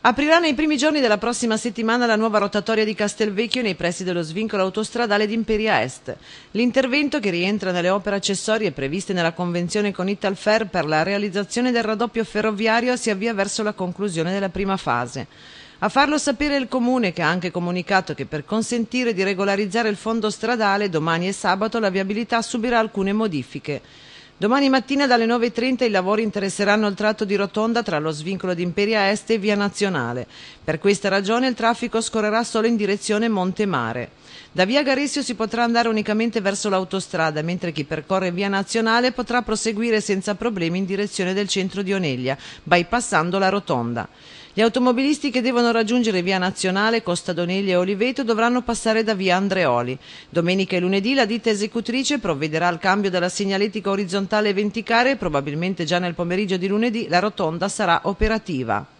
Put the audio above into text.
Aprirà nei primi giorni della prossima settimana la nuova rotatoria di Castelvecchio nei pressi dello svincolo autostradale di Imperia Est. L'intervento, che rientra nelle opere accessorie previste nella convenzione con Italfer per la realizzazione del raddoppio ferroviario, si avvia verso la conclusione della prima fase. A farlo sapere il Comune, che ha anche comunicato che per consentire di regolarizzare il fondo stradale, domani e sabato la viabilità subirà alcune modifiche. Domani mattina dalle 9.30 i lavori interesseranno il tratto di rotonda tra lo svincolo di Imperia Est e Via Nazionale. Per questa ragione il traffico scorrerà solo in direzione Montemare. Da via Garissio si potrà andare unicamente verso l'autostrada, mentre chi percorre via Nazionale potrà proseguire senza problemi in direzione del centro di Oneglia, bypassando la rotonda. Gli automobilisti che devono raggiungere via Nazionale, Costa Costadonelli e Oliveto dovranno passare da via Andreoli. Domenica e lunedì la ditta esecutrice provvederà al cambio della segnaletica orizzontale venticare e probabilmente già nel pomeriggio di lunedì la rotonda sarà operativa.